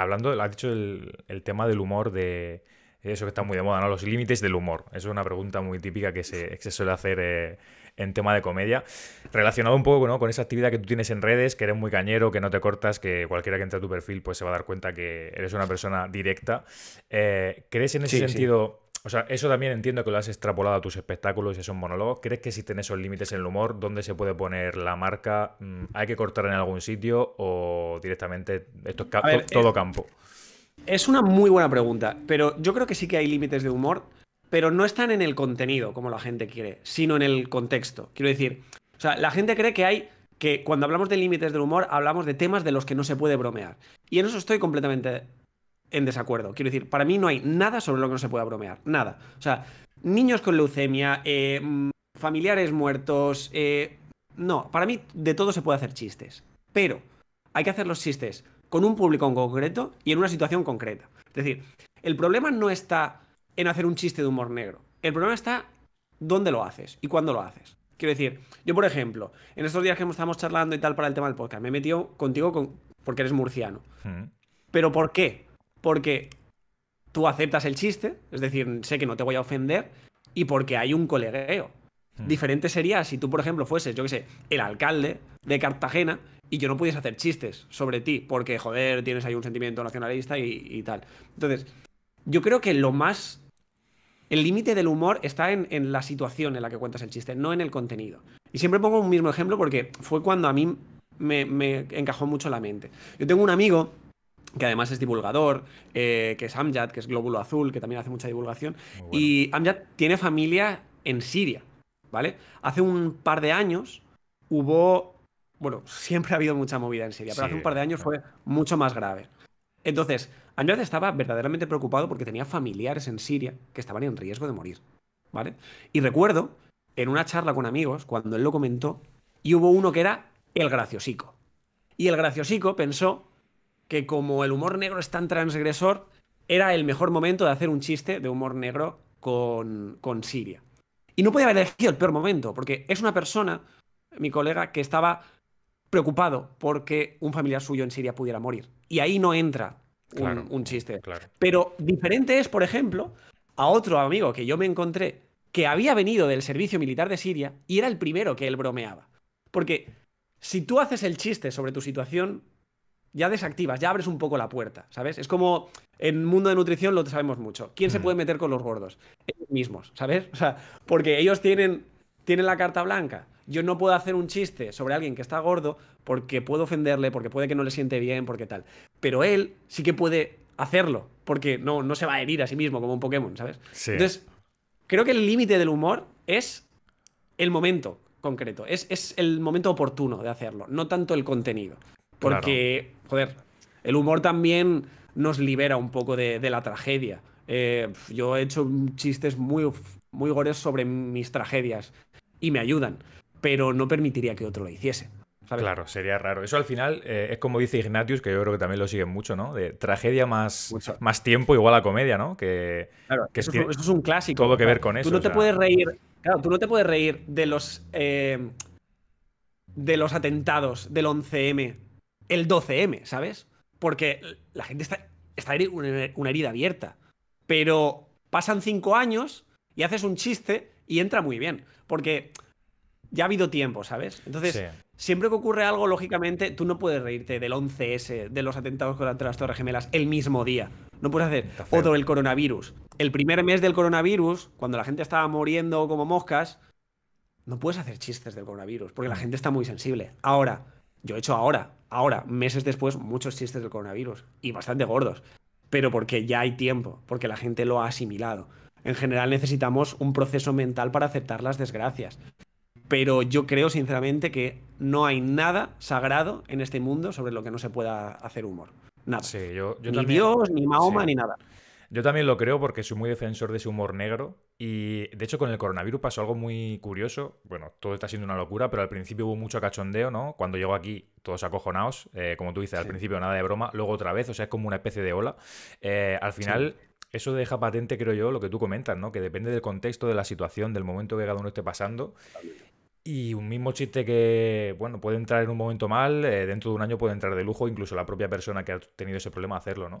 hablando, has dicho el, tema del humor de, eso que está muy de moda, ¿no? Los límites del humor. Eso es una pregunta muy típica que se, suele hacer eh, en tema de comedia. Relacionado un poco con esa actividad que tú tienes en redes, que eres muy cañero, que no te cortas, que cualquiera que entre a tu perfil pues se va a dar cuenta que eres una persona directa. Eh, ¿Crees en ese sentido o sea, eso también entiendo que lo has extrapolado a tus espectáculos y esos monólogos. ¿Crees que existen esos límites en el humor? ¿Dónde se puede poner la marca? Mm, ¿Hay que cortar en algún sitio o directamente esto es todo eh, campo? Es una muy buena pregunta, pero yo creo que sí que hay límites de humor, pero no están en el contenido, como la gente quiere, sino en el contexto. Quiero decir, o sea, la gente cree que hay que cuando hablamos de límites del humor hablamos de temas de los que no se puede bromear. Y en eso estoy completamente en desacuerdo. Quiero decir, para mí no hay nada sobre lo que no se pueda bromear. Nada. O sea, niños con leucemia, eh, familiares muertos. Eh, no, para mí de todo se puede hacer chistes. Pero hay que hacer los chistes con un público en concreto y en una situación concreta. Es decir, el problema no está en hacer un chiste de humor negro. El problema está dónde lo haces y cuándo lo haces. Quiero decir, yo por ejemplo, en estos días que estamos charlando y tal para el tema del podcast, me he metido contigo porque eres murciano. ¿Pero por qué? porque tú aceptas el chiste, es decir, sé que no te voy a ofender, y porque hay un colegueo. Hmm. Diferente sería si tú, por ejemplo, fueses, yo qué sé, el alcalde de Cartagena y yo no pudiese hacer chistes sobre ti, porque, joder, tienes ahí un sentimiento nacionalista y, tal. Entonces, yo creo que lo más... El límite del humor está en, la situación en la que cuentas el chiste, no en el contenido. Y siempre pongo un mismo ejemplo porque fue cuando a mí me, me, encajó mucho la mente. Yo tengo un amigo que además es divulgador, eh, que es Amjad, que es Glóbulo Azul, que también hace mucha divulgación. Y Amjad tiene familia en Siria, ¿vale? Hace un par de años hubo, bueno, siempre ha habido mucha movida en Siria, pero hace un par de años fue mucho más grave. Entonces, Amjad estaba verdaderamente preocupado porque tenía familiares en Siria que estaban en riesgo de morir, ¿vale? Y recuerdo, en una charla con amigos, cuando él lo comentó, y hubo uno que era el graciosico. Y el graciosico pensó que como el humor negro es tan transgresor, era el mejor momento de hacer un chiste de humor negro con, con Siria. Y no podía haber elegido el peor momento, porque es una persona, mi colega, que estaba preocupado porque un familiar suyo en Siria pudiera morir. Y ahí no entra un, chiste. Claro. Pero diferente es, por ejemplo, a otro amigo que yo me encontré que había venido del servicio militar de Siria y era el primero que él bromeaba. Porque si tú haces el chiste sobre tu situación ya desactivas, ya abres un poco la puerta, ¿sabes? Es como en el mundo de nutrición lo sabemos mucho. ¿Quién se mm. puede meter con los gordos? Ellos mismos, ¿sabes? O sea, porque ellos tienen, tienen la carta blanca. Yo no puedo hacer un chiste sobre alguien que está gordo porque puedo ofenderle, porque puede que no le siente bien, porque tal. Pero él sí que puede hacerlo, porque no, no se va a herir a sí mismo como un Pokémon, ¿sabes? Entonces, creo que el límite del humor es el momento concreto, es, es el momento oportuno de hacerlo, no tanto el contenido. Porque, joder, el humor también nos libera un poco de, la tragedia. Eh, yo he hecho chistes muy, muy gores sobre mis tragedias y me ayudan, pero no permitiría que otro lo hiciese. Claro, sería raro. Eso al final eh, es como dice Ignatius, que yo creo que también lo siguen mucho, ¿no? De tragedia más, más tiempo igual a comedia, ¿no? Que, claro, eso, es, un clásico. Todo que ver con eso. Tú no te puedes reír. Claro, tú no te puedes reír de los. Eh, de los atentados del 11M el 12M, ¿sabes? Porque la gente está, está una herida abierta. Pero pasan cinco años y haces un chiste y entra muy bien. Porque ya ha habido tiempo, ¿sabes? Entonces, siempre que ocurre algo, lógicamente, tú no puedes reírte del 11S, de los atentados contra las Torres Gemelas el mismo día. No puedes hacer otro del coronavirus. El primer mes del coronavirus, cuando la gente estaba muriendo como moscas, no puedes hacer chistes del coronavirus, porque la gente está muy sensible. Ahora, yo he hecho ahora, ahora, meses después, muchos chistes del coronavirus y bastante gordos, pero porque ya hay tiempo, porque la gente lo ha asimilado. En general necesitamos un proceso mental para aceptar las desgracias. Pero yo creo sinceramente que no hay nada sagrado en este mundo sobre lo que no se pueda hacer humor. Nada. yo, ni Dios, ni Mahoma, ni nada. Yo también lo creo porque soy muy defensor de ese humor negro y de hecho con el coronavirus pasó algo muy curioso. Bueno, todo está siendo una locura, pero al principio hubo mucho cachondeo, ¿no? Cuando llego aquí todos acojonados, eh, como tú dices, al principio nada de broma, luego otra vez, o sea, es como una especie de ola. Eh, al final... Eso deja patente, creo yo, lo que tú comentas, ¿no? Que depende del contexto, de la situación, del momento que cada uno esté pasando. Y un mismo chiste que, bueno, puede entrar en un momento mal, eh, dentro de un año puede entrar de lujo, incluso la propia persona que ha tenido ese problema hacerlo, ¿no?